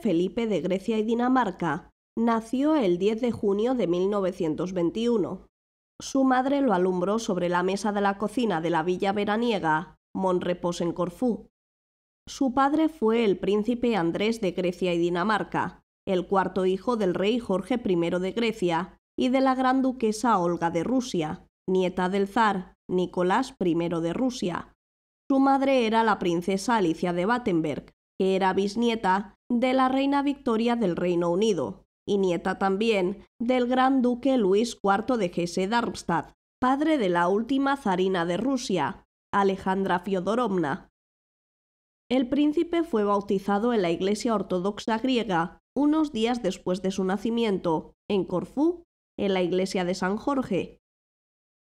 Felipe de Grecia y Dinamarca. Nació el 10 de junio de 1921. Su madre lo alumbró sobre la mesa de la cocina de la villa veraniega, Monrepos en Corfú. Su padre fue el príncipe Andrés de Grecia y Dinamarca, el cuarto hijo del rey Jorge I de Grecia y de la gran duquesa Olga de Rusia, nieta del zar Nicolás I de Rusia. Su madre era la princesa Alicia de Battenberg, que era bisnieta de la reina Victoria del Reino Unido y nieta también del gran duque Luis IV de Hesse-Darmstadt, padre de la última zarina de Rusia, Alejandra Fiodorovna. El príncipe fue bautizado en la iglesia ortodoxa griega unos días después de su nacimiento, en Corfú, en la iglesia de San Jorge.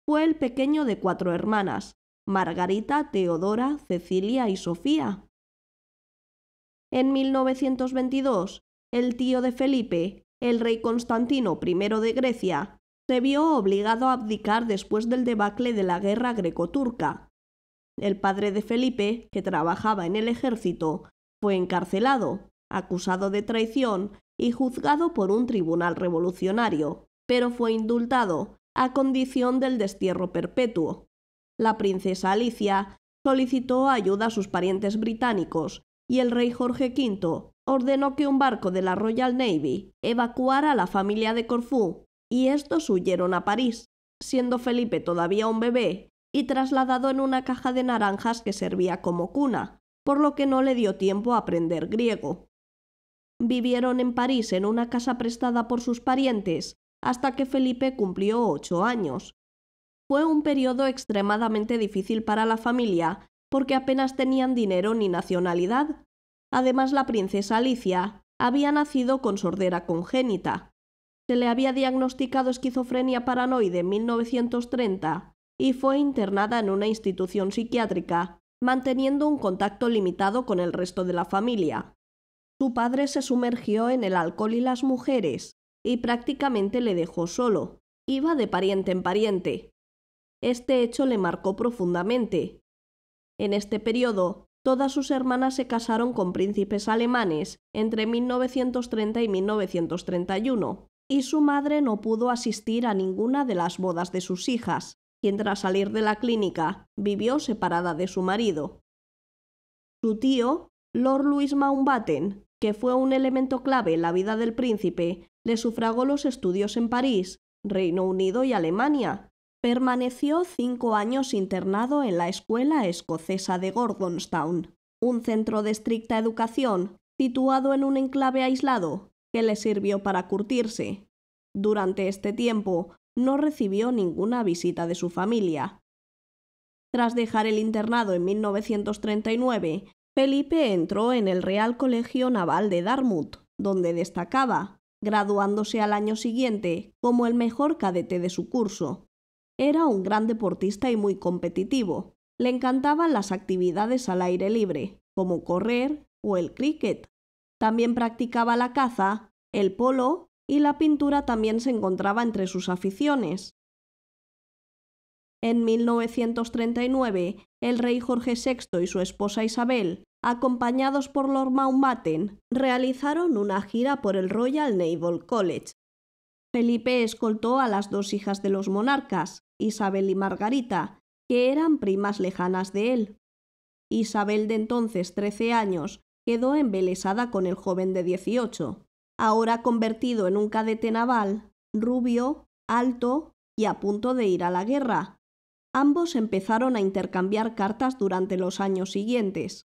Fue el pequeño de cuatro hermanas, Margarita, Teodora, Cecilia y Sofía. En 1922, el tío de Felipe, el rey Constantino I de Grecia, se vio obligado a abdicar después del debacle de la guerra greco-turca. El padre de Felipe, que trabajaba en el ejército, fue encarcelado, acusado de traición y juzgado por un tribunal revolucionario, pero fue indultado, a condición del destierro perpetuo. La princesa Alicia solicitó ayuda a sus parientes británicos y el rey Jorge V ordenó que un barco de la Royal Navy evacuara a la familia de Corfú, y estos huyeron a París, siendo Felipe todavía un bebé y trasladado en una caja de naranjas que servía como cuna, por lo que no le dio tiempo a aprender griego. Vivieron en París en una casa prestada por sus parientes hasta que Felipe cumplió ocho años. Fue un periodo extremadamente difícil para la familia porque apenas tenían dinero ni nacionalidad, Además, la princesa Alicia había nacido con sordera congénita. Se le había diagnosticado esquizofrenia paranoide en 1930 y fue internada en una institución psiquiátrica, manteniendo un contacto limitado con el resto de la familia. Su padre se sumergió en el alcohol y las mujeres, y prácticamente le dejó solo. Iba de pariente en pariente. Este hecho le marcó profundamente. En este periodo, todas sus hermanas se casaron con príncipes alemanes entre 1930 y 1931, y su madre no pudo asistir a ninguna de las bodas de sus hijas, quien tras salir de la clínica vivió separada de su marido. Su tío, Lord Louis Mountbatten, que fue un elemento clave en la vida del príncipe, le sufragó los estudios en París, Reino Unido y Alemania, Permaneció cinco años internado en la Escuela Escocesa de Gordonstown, un centro de estricta educación situado en un enclave aislado que le sirvió para curtirse. Durante este tiempo no recibió ninguna visita de su familia. Tras dejar el internado en 1939, Felipe entró en el Real Colegio Naval de Dartmouth, donde destacaba, graduándose al año siguiente como el mejor cadete de su curso. Era un gran deportista y muy competitivo. Le encantaban las actividades al aire libre, como correr o el cricket. También practicaba la caza, el polo y la pintura también se encontraba entre sus aficiones. En 1939, el rey Jorge VI y su esposa Isabel, acompañados por Lord Mountbatten, realizaron una gira por el Royal Naval College, Felipe escoltó a las dos hijas de los monarcas, Isabel y Margarita, que eran primas lejanas de él. Isabel de entonces trece años quedó embelesada con el joven de dieciocho, ahora convertido en un cadete naval, rubio, alto y a punto de ir a la guerra. Ambos empezaron a intercambiar cartas durante los años siguientes,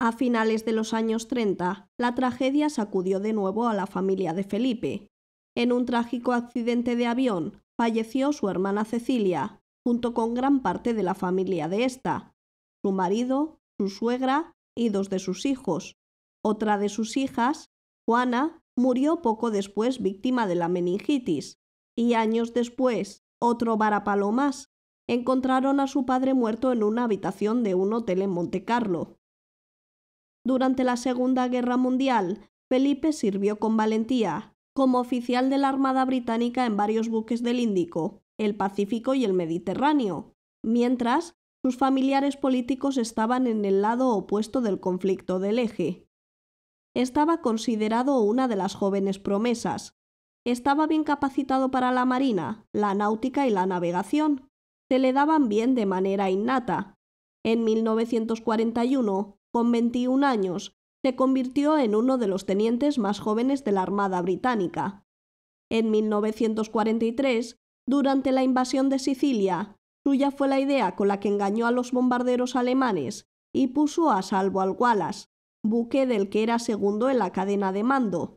a finales de los años 30, la tragedia sacudió de nuevo a la familia de Felipe. En un trágico accidente de avión, falleció su hermana Cecilia, junto con gran parte de la familia de esta, su marido, su suegra y dos de sus hijos. Otra de sus hijas, Juana, murió poco después víctima de la meningitis, y años después, otro varapalo más, encontraron a su padre muerto en una habitación de un hotel en Montecarlo. Durante la Segunda Guerra Mundial, Felipe sirvió con valentía, como oficial de la Armada Británica en varios buques del Índico, el Pacífico y el Mediterráneo, mientras sus familiares políticos estaban en el lado opuesto del conflicto del eje. Estaba considerado una de las jóvenes promesas. Estaba bien capacitado para la marina, la náutica y la navegación. Se le daban bien de manera innata. En 1941 con 21 años, se convirtió en uno de los tenientes más jóvenes de la Armada Británica. En 1943, durante la invasión de Sicilia, suya fue la idea con la que engañó a los bombarderos alemanes y puso a salvo al Wallace, buque del que era segundo en la cadena de mando.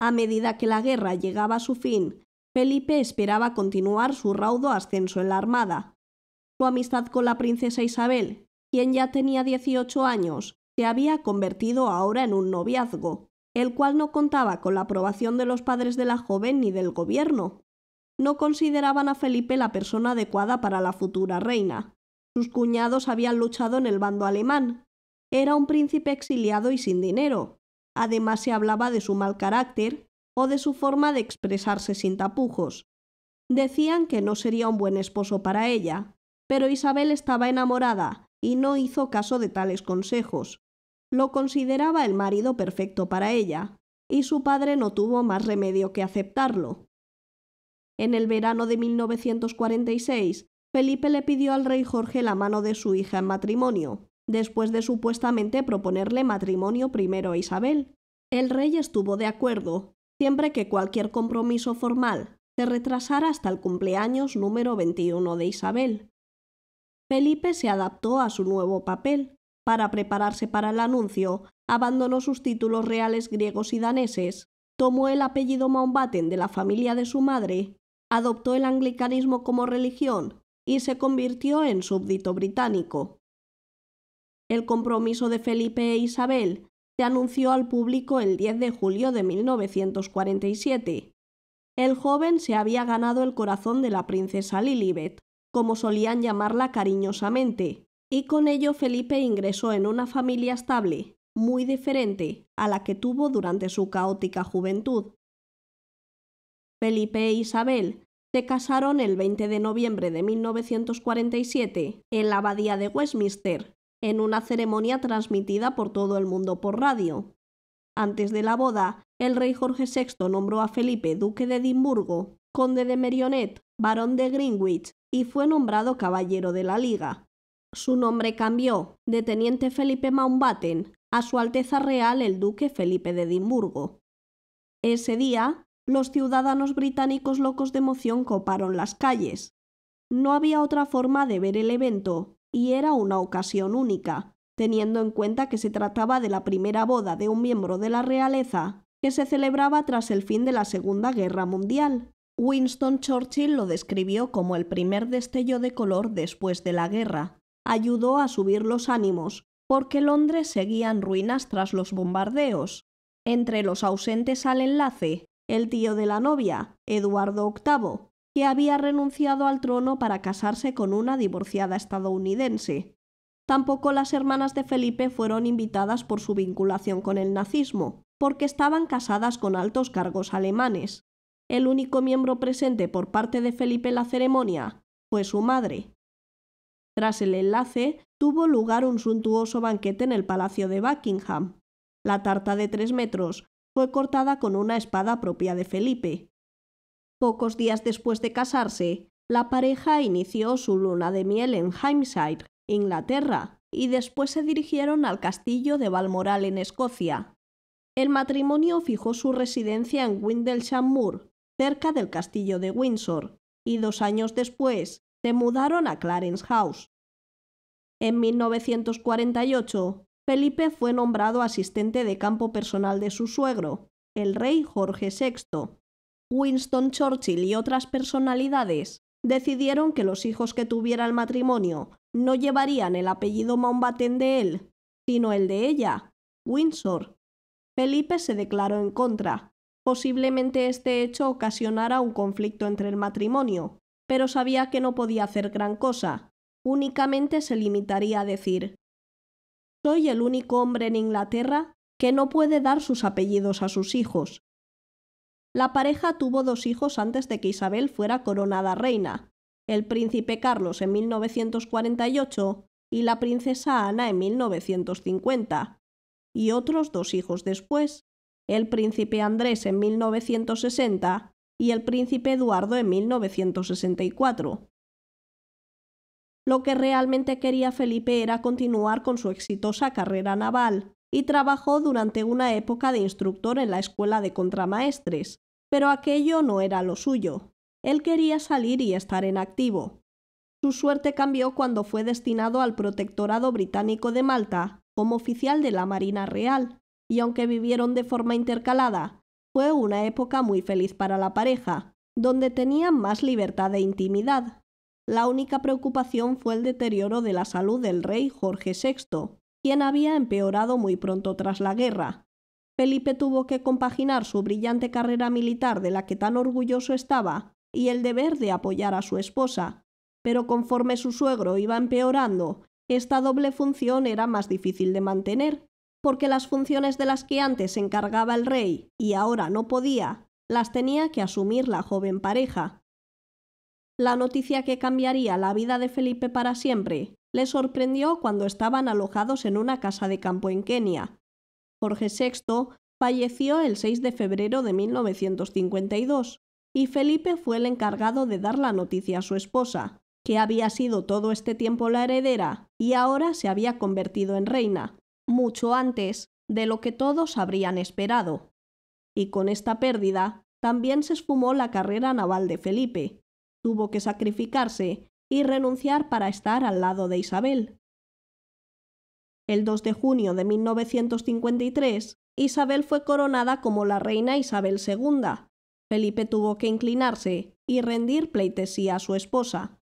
A medida que la guerra llegaba a su fin, Felipe esperaba continuar su raudo ascenso en la Armada. Su amistad con la princesa Isabel, quien ya tenía 18 años, se había convertido ahora en un noviazgo, el cual no contaba con la aprobación de los padres de la joven ni del gobierno. No consideraban a Felipe la persona adecuada para la futura reina. Sus cuñados habían luchado en el bando alemán. Era un príncipe exiliado y sin dinero. Además se hablaba de su mal carácter o de su forma de expresarse sin tapujos. Decían que no sería un buen esposo para ella, pero Isabel estaba enamorada y no hizo caso de tales consejos. Lo consideraba el marido perfecto para ella, y su padre no tuvo más remedio que aceptarlo. En el verano de 1946, Felipe le pidió al rey Jorge la mano de su hija en matrimonio, después de supuestamente proponerle matrimonio primero a Isabel. El rey estuvo de acuerdo, siempre que cualquier compromiso formal se retrasara hasta el cumpleaños número 21 de Isabel. Felipe se adaptó a su nuevo papel. Para prepararse para el anuncio, abandonó sus títulos reales griegos y daneses, tomó el apellido Mountbatten de la familia de su madre, adoptó el anglicanismo como religión y se convirtió en súbdito británico. El compromiso de Felipe e Isabel se anunció al público el 10 de julio de 1947. El joven se había ganado el corazón de la princesa Lilibet, como solían llamarla cariñosamente, y con ello Felipe ingresó en una familia estable, muy diferente a la que tuvo durante su caótica juventud. Felipe e Isabel se casaron el 20 de noviembre de 1947 en la abadía de Westminster, en una ceremonia transmitida por todo el mundo por radio. Antes de la boda, el rey Jorge VI nombró a Felipe duque de Edimburgo, conde de Merionet, barón de Greenwich y fue nombrado caballero de la Liga. Su nombre cambió de Teniente Felipe Mountbatten a Su Alteza Real el Duque Felipe de Edimburgo. Ese día, los ciudadanos británicos locos de emoción coparon las calles. No había otra forma de ver el evento, y era una ocasión única, teniendo en cuenta que se trataba de la primera boda de un miembro de la realeza que se celebraba tras el fin de la Segunda Guerra Mundial. Winston Churchill lo describió como el primer destello de color después de la guerra. Ayudó a subir los ánimos, porque Londres seguía en ruinas tras los bombardeos. Entre los ausentes al enlace, el tío de la novia, Eduardo VIII, que había renunciado al trono para casarse con una divorciada estadounidense. Tampoco las hermanas de Felipe fueron invitadas por su vinculación con el nazismo, porque estaban casadas con altos cargos alemanes. El único miembro presente por parte de Felipe en la ceremonia fue su madre. Tras el enlace, tuvo lugar un suntuoso banquete en el Palacio de Buckingham. La tarta de tres metros fue cortada con una espada propia de Felipe. Pocos días después de casarse, la pareja inició su luna de miel en Himeside, Inglaterra, y después se dirigieron al castillo de Balmoral en Escocia. El matrimonio fijó su residencia en Windlesham Moor, cerca del castillo de Windsor, y dos años después se mudaron a Clarence House. En 1948, Felipe fue nombrado asistente de campo personal de su suegro, el rey Jorge VI. Winston Churchill y otras personalidades decidieron que los hijos que tuviera el matrimonio no llevarían el apellido Mountbatten de él, sino el de ella, Windsor. Felipe se declaró en contra Posiblemente este hecho ocasionara un conflicto entre el matrimonio, pero sabía que no podía hacer gran cosa. Únicamente se limitaría a decir Soy el único hombre en Inglaterra que no puede dar sus apellidos a sus hijos. La pareja tuvo dos hijos antes de que Isabel fuera coronada reina, el príncipe Carlos en 1948 y la princesa Ana en 1950, y otros dos hijos después, el príncipe Andrés en 1960 y el príncipe Eduardo en 1964. Lo que realmente quería Felipe era continuar con su exitosa carrera naval, y trabajó durante una época de instructor en la escuela de contramaestres, pero aquello no era lo suyo. Él quería salir y estar en activo. Su suerte cambió cuando fue destinado al Protectorado Británico de Malta como oficial de la Marina Real, y aunque vivieron de forma intercalada, fue una época muy feliz para la pareja, donde tenían más libertad e intimidad. La única preocupación fue el deterioro de la salud del rey Jorge VI, quien había empeorado muy pronto tras la guerra. Felipe tuvo que compaginar su brillante carrera militar de la que tan orgulloso estaba y el deber de apoyar a su esposa, pero conforme su suegro iba empeorando, esta doble función era más difícil de mantener, porque las funciones de las que antes se encargaba el rey y ahora no podía, las tenía que asumir la joven pareja. La noticia que cambiaría la vida de Felipe para siempre le sorprendió cuando estaban alojados en una casa de campo en Kenia. Jorge VI falleció el 6 de febrero de 1952 y Felipe fue el encargado de dar la noticia a su esposa, que había sido todo este tiempo la heredera y ahora se había convertido en reina mucho antes de lo que todos habrían esperado. Y con esta pérdida también se esfumó la carrera naval de Felipe. Tuvo que sacrificarse y renunciar para estar al lado de Isabel. El 2 de junio de 1953, Isabel fue coronada como la reina Isabel II. Felipe tuvo que inclinarse y rendir pleitesía a su esposa.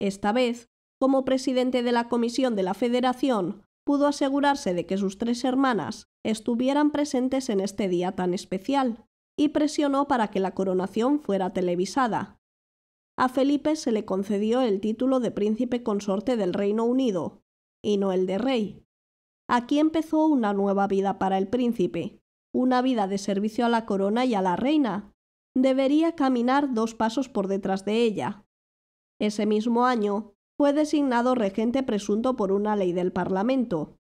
Esta vez, como presidente de la Comisión de la Federación, pudo asegurarse de que sus tres hermanas estuvieran presentes en este día tan especial, y presionó para que la coronación fuera televisada. A Felipe se le concedió el título de príncipe consorte del Reino Unido, y no el de rey. Aquí empezó una nueva vida para el príncipe, una vida de servicio a la corona y a la reina. Debería caminar dos pasos por detrás de ella. Ese mismo año, fue designado regente presunto por una ley del Parlamento.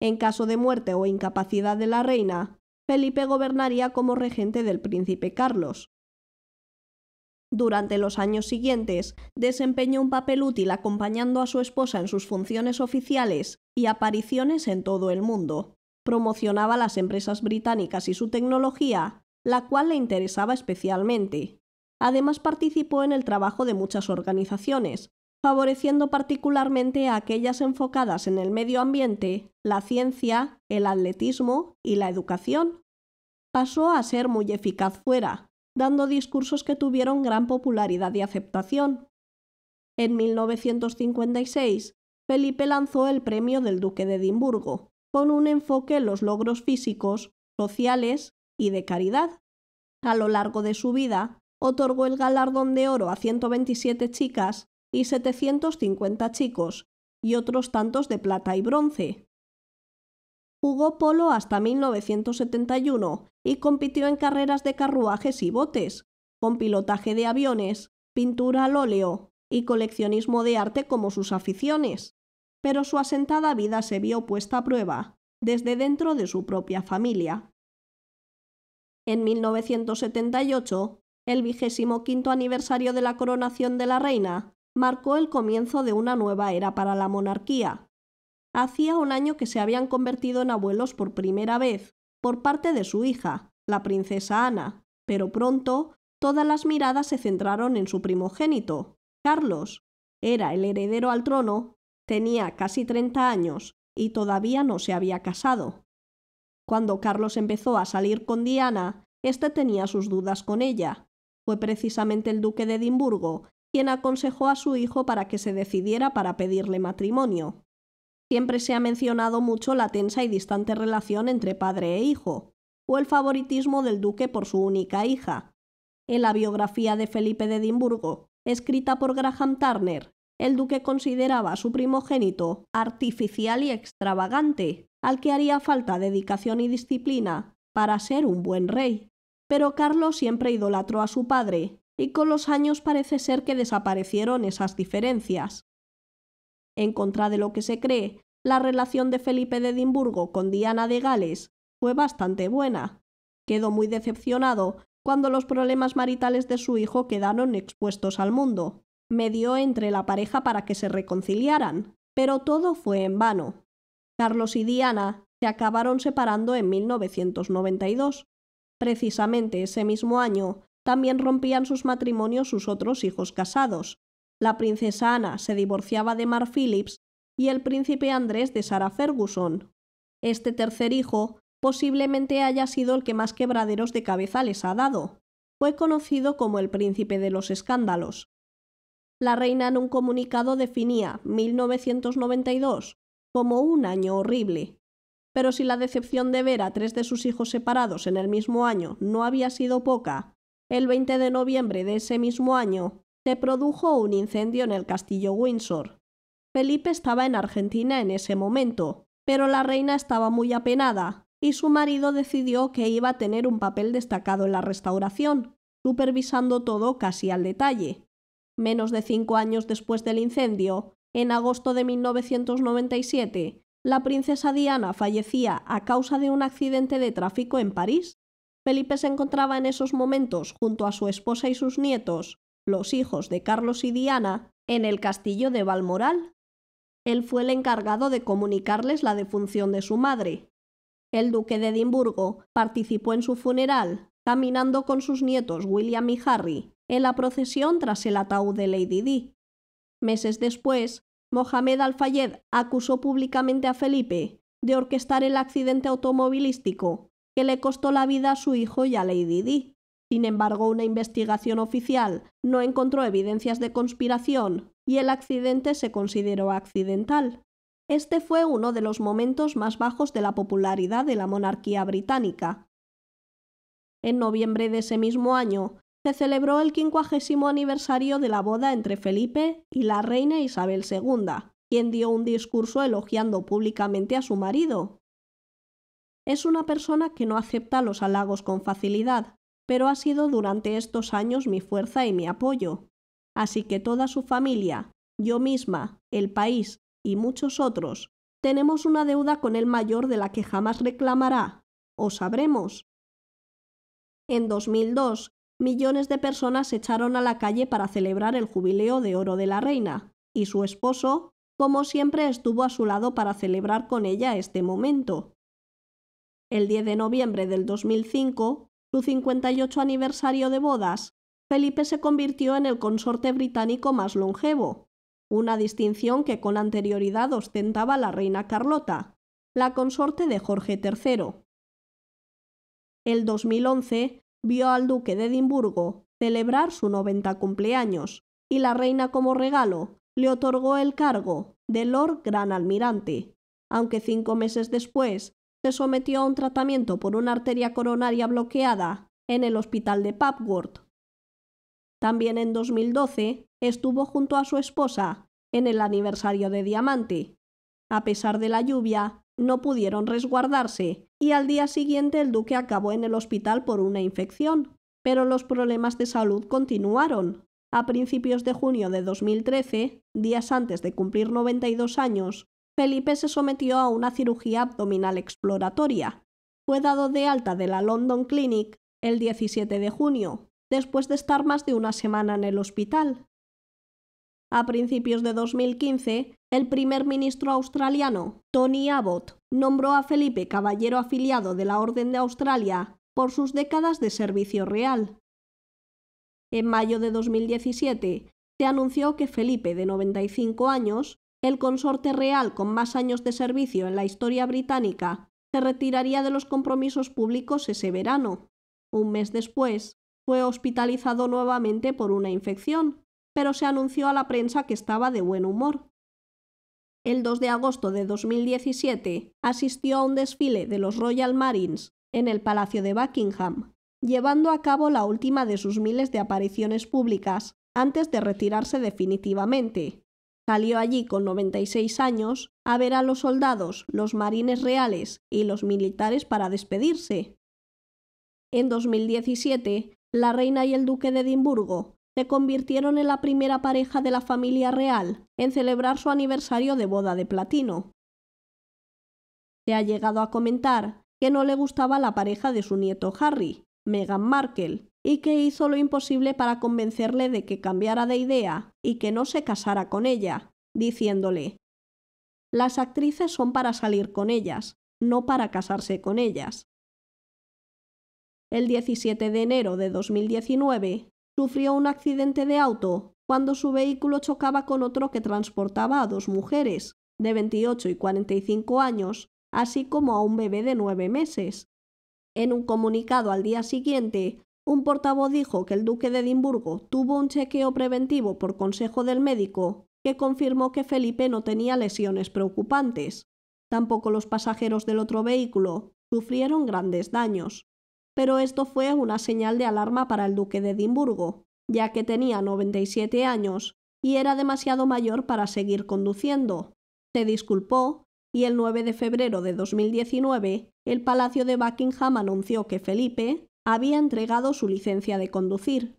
En caso de muerte o incapacidad de la reina, Felipe gobernaría como regente del príncipe Carlos. Durante los años siguientes, desempeñó un papel útil acompañando a su esposa en sus funciones oficiales y apariciones en todo el mundo. Promocionaba las empresas británicas y su tecnología, la cual le interesaba especialmente. Además participó en el trabajo de muchas organizaciones, favoreciendo particularmente a aquellas enfocadas en el medio ambiente, la ciencia, el atletismo y la educación. Pasó a ser muy eficaz fuera, dando discursos que tuvieron gran popularidad y aceptación. En 1956, Felipe lanzó el Premio del Duque de Edimburgo, con un enfoque en los logros físicos, sociales y de caridad. A lo largo de su vida, otorgó el galardón de oro a 127 chicas y 750 chicos, y otros tantos de plata y bronce. Jugó polo hasta 1971 y compitió en carreras de carruajes y botes, con pilotaje de aviones, pintura al óleo y coleccionismo de arte como sus aficiones. Pero su asentada vida se vio puesta a prueba, desde dentro de su propia familia. En 1978, el vigésimo quinto aniversario de la coronación de la reina, marcó el comienzo de una nueva era para la monarquía. Hacía un año que se habían convertido en abuelos por primera vez, por parte de su hija, la princesa Ana, pero pronto todas las miradas se centraron en su primogénito, Carlos. Era el heredero al trono, tenía casi 30 años y todavía no se había casado. Cuando Carlos empezó a salir con Diana, éste tenía sus dudas con ella. Fue precisamente el duque de Edimburgo aconsejó a su hijo para que se decidiera para pedirle matrimonio. Siempre se ha mencionado mucho la tensa y distante relación entre padre e hijo, o el favoritismo del duque por su única hija. En la biografía de Felipe de Edimburgo, escrita por Graham Turner, el duque consideraba a su primogénito artificial y extravagante, al que haría falta dedicación y disciplina para ser un buen rey. Pero Carlos siempre idolatró a su padre y con los años parece ser que desaparecieron esas diferencias. En contra de lo que se cree, la relación de Felipe de Edimburgo con Diana de Gales fue bastante buena. Quedó muy decepcionado cuando los problemas maritales de su hijo quedaron expuestos al mundo. Medió entre la pareja para que se reconciliaran, pero todo fue en vano. Carlos y Diana se acabaron separando en 1992. Precisamente ese mismo año también rompían sus matrimonios sus otros hijos casados. La princesa Ana se divorciaba de Mar Phillips y el príncipe Andrés de Sarah Ferguson. Este tercer hijo posiblemente haya sido el que más quebraderos de cabeza les ha dado. Fue conocido como el príncipe de los escándalos. La reina en un comunicado definía 1992 como un año horrible. Pero si la decepción de ver a tres de sus hijos separados en el mismo año no había sido poca, el 20 de noviembre de ese mismo año, se produjo un incendio en el castillo Windsor. Felipe estaba en Argentina en ese momento, pero la reina estaba muy apenada y su marido decidió que iba a tener un papel destacado en la restauración, supervisando todo casi al detalle. Menos de cinco años después del incendio, en agosto de 1997, la princesa Diana fallecía a causa de un accidente de tráfico en París Felipe se encontraba en esos momentos junto a su esposa y sus nietos, los hijos de Carlos y Diana, en el castillo de Balmoral. Él fue el encargado de comunicarles la defunción de su madre. El duque de Edimburgo participó en su funeral, caminando con sus nietos William y Harry en la procesión tras el ataúd de Lady Di. Meses después, Mohamed Al-Fayed acusó públicamente a Felipe de orquestar el accidente automovilístico que le costó la vida a su hijo y a Lady Di. Sin embargo, una investigación oficial no encontró evidencias de conspiración y el accidente se consideró accidental. Este fue uno de los momentos más bajos de la popularidad de la monarquía británica. En noviembre de ese mismo año, se celebró el quincuagésimo aniversario de la boda entre Felipe y la reina Isabel II, quien dio un discurso elogiando públicamente a su marido, es una persona que no acepta los halagos con facilidad, pero ha sido durante estos años mi fuerza y mi apoyo. Así que toda su familia, yo misma, el país y muchos otros, tenemos una deuda con él mayor de la que jamás reclamará, o sabremos. En 2002, millones de personas se echaron a la calle para celebrar el jubileo de oro de la reina, y su esposo, como siempre, estuvo a su lado para celebrar con ella este momento. El 10 de noviembre del 2005, su 58 aniversario de bodas, Felipe se convirtió en el consorte británico más longevo, una distinción que con anterioridad ostentaba la reina Carlota, la consorte de Jorge III. El 2011 vio al duque de Edimburgo celebrar su 90 cumpleaños y la reina como regalo le otorgó el cargo de Lord Gran Almirante, aunque cinco meses después se sometió a un tratamiento por una arteria coronaria bloqueada en el hospital de Papworth. También en 2012 estuvo junto a su esposa en el aniversario de Diamante. A pesar de la lluvia, no pudieron resguardarse y al día siguiente el duque acabó en el hospital por una infección, pero los problemas de salud continuaron. A principios de junio de 2013, días antes de cumplir 92 años, Felipe se sometió a una cirugía abdominal exploratoria. Fue dado de alta de la London Clinic el 17 de junio, después de estar más de una semana en el hospital. A principios de 2015, el primer ministro australiano, Tony Abbott, nombró a Felipe caballero afiliado de la Orden de Australia por sus décadas de servicio real. En mayo de 2017, se anunció que Felipe, de 95 años, el consorte real con más años de servicio en la historia británica se retiraría de los compromisos públicos ese verano. Un mes después, fue hospitalizado nuevamente por una infección, pero se anunció a la prensa que estaba de buen humor. El 2 de agosto de 2017 asistió a un desfile de los Royal Marines en el Palacio de Buckingham, llevando a cabo la última de sus miles de apariciones públicas antes de retirarse definitivamente, salió allí con 96 años a ver a los soldados, los marines reales y los militares para despedirse. En 2017, la reina y el duque de Edimburgo se convirtieron en la primera pareja de la familia real en celebrar su aniversario de boda de platino. Se ha llegado a comentar que no le gustaba la pareja de su nieto Harry, Meghan Markle, y que hizo lo imposible para convencerle de que cambiara de idea y que no se casara con ella, diciéndole, Las actrices son para salir con ellas, no para casarse con ellas. El 17 de enero de 2019, sufrió un accidente de auto cuando su vehículo chocaba con otro que transportaba a dos mujeres, de 28 y 45 años, así como a un bebé de nueve meses. En un comunicado al día siguiente, un portavoz dijo que el duque de Edimburgo tuvo un chequeo preventivo por consejo del médico que confirmó que Felipe no tenía lesiones preocupantes. Tampoco los pasajeros del otro vehículo sufrieron grandes daños. Pero esto fue una señal de alarma para el duque de Edimburgo, ya que tenía 97 años y era demasiado mayor para seguir conduciendo. Se disculpó y el 9 de febrero de 2019 el Palacio de Buckingham anunció que Felipe había entregado su licencia de conducir.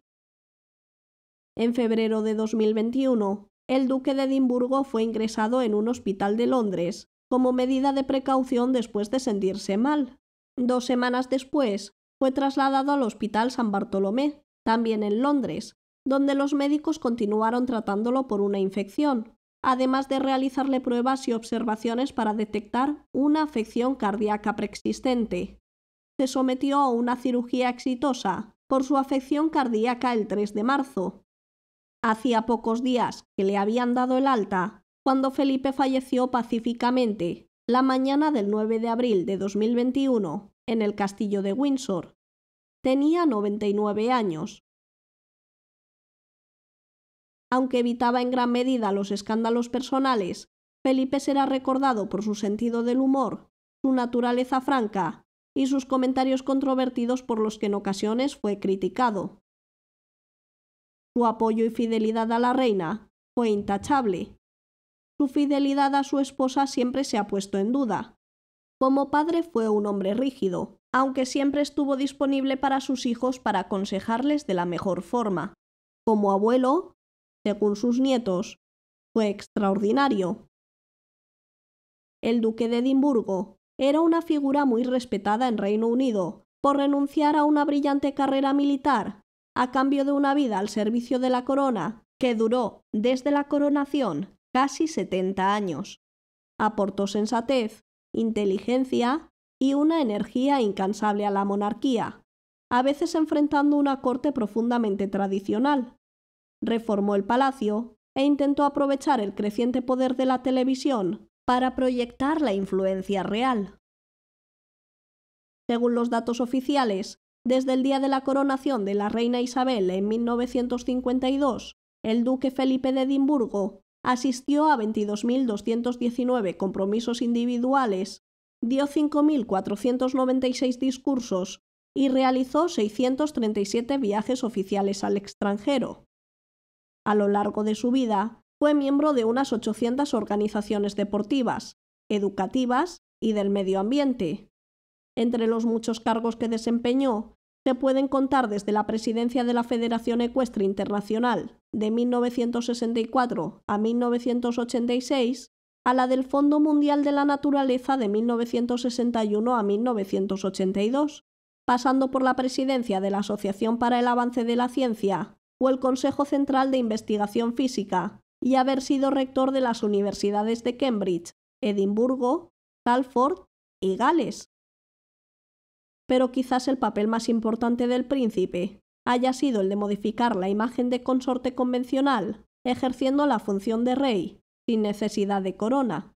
En febrero de 2021, el duque de Edimburgo fue ingresado en un hospital de Londres como medida de precaución después de sentirse mal. Dos semanas después, fue trasladado al Hospital San Bartolomé, también en Londres, donde los médicos continuaron tratándolo por una infección, además de realizarle pruebas y observaciones para detectar una afección cardíaca preexistente se sometió a una cirugía exitosa por su afección cardíaca el 3 de marzo. Hacía pocos días que le habían dado el alta cuando Felipe falleció pacíficamente la mañana del 9 de abril de 2021 en el castillo de Windsor. Tenía 99 años. Aunque evitaba en gran medida los escándalos personales, Felipe será recordado por su sentido del humor, su naturaleza franca y sus comentarios controvertidos por los que en ocasiones fue criticado. Su apoyo y fidelidad a la reina fue intachable. Su fidelidad a su esposa siempre se ha puesto en duda. Como padre fue un hombre rígido, aunque siempre estuvo disponible para sus hijos para aconsejarles de la mejor forma. Como abuelo, según sus nietos, fue extraordinario. El duque de Edimburgo era una figura muy respetada en Reino Unido por renunciar a una brillante carrera militar a cambio de una vida al servicio de la corona que duró desde la coronación casi 70 años. Aportó sensatez, inteligencia y una energía incansable a la monarquía, a veces enfrentando una corte profundamente tradicional. Reformó el palacio e intentó aprovechar el creciente poder de la televisión para proyectar la influencia real. Según los datos oficiales, desde el día de la coronación de la reina Isabel en 1952, el duque Felipe de Edimburgo asistió a 22.219 compromisos individuales, dio 5.496 discursos y realizó 637 viajes oficiales al extranjero. A lo largo de su vida, fue miembro de unas 800 organizaciones deportivas, educativas y del medio ambiente. Entre los muchos cargos que desempeñó, se pueden contar desde la presidencia de la Federación Ecuestre Internacional de 1964 a 1986 a la del Fondo Mundial de la Naturaleza de 1961 a 1982, pasando por la presidencia de la Asociación para el Avance de la Ciencia o el Consejo Central de Investigación Física, y haber sido rector de las universidades de Cambridge, Edimburgo, Salford y Gales. Pero quizás el papel más importante del príncipe haya sido el de modificar la imagen de consorte convencional, ejerciendo la función de rey, sin necesidad de corona,